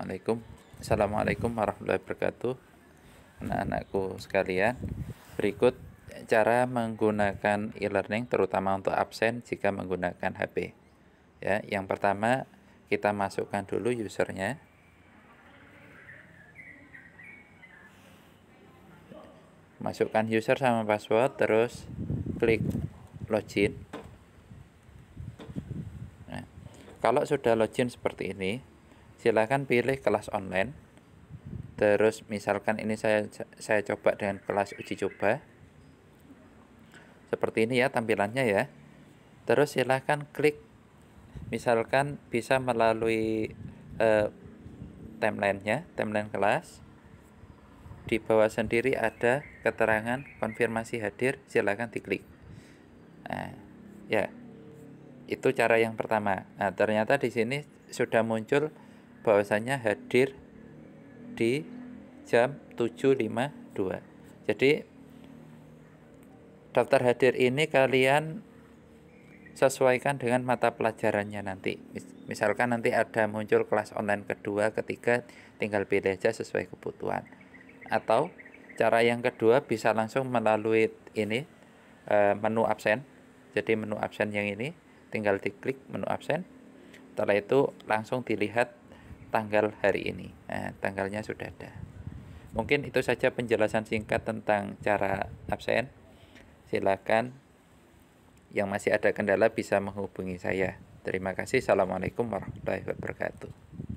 Assalamualaikum Assalamualaikum warahmatullahi wabarakatuh Anak-anakku sekalian Berikut cara menggunakan e-learning terutama untuk absen jika menggunakan HP ya Yang pertama kita masukkan dulu usernya Masukkan user sama password terus klik login nah, Kalau sudah login seperti ini silahkan pilih kelas online terus misalkan ini saya saya coba dengan kelas uji coba seperti ini ya tampilannya ya terus silahkan klik misalkan bisa melalui eh, timelinenya timeline kelas di bawah sendiri ada keterangan konfirmasi hadir silahkan diklik nah, ya itu cara yang pertama nah ternyata di sini sudah muncul bahwasanya hadir di jam 7.52. Jadi daftar hadir ini kalian sesuaikan dengan mata pelajarannya nanti. Misalkan nanti ada muncul kelas online kedua, ketiga, tinggal pilih aja sesuai kebutuhan. Atau cara yang kedua bisa langsung melalui ini eh, menu absen. Jadi menu absen yang ini tinggal diklik menu absen. Setelah itu langsung dilihat tanggal hari ini. Nah, tanggalnya sudah ada. Mungkin itu saja penjelasan singkat tentang cara absen. Silakan yang masih ada kendala bisa menghubungi saya. Terima kasih. Assalamualaikum warahmatullahi wabarakatuh.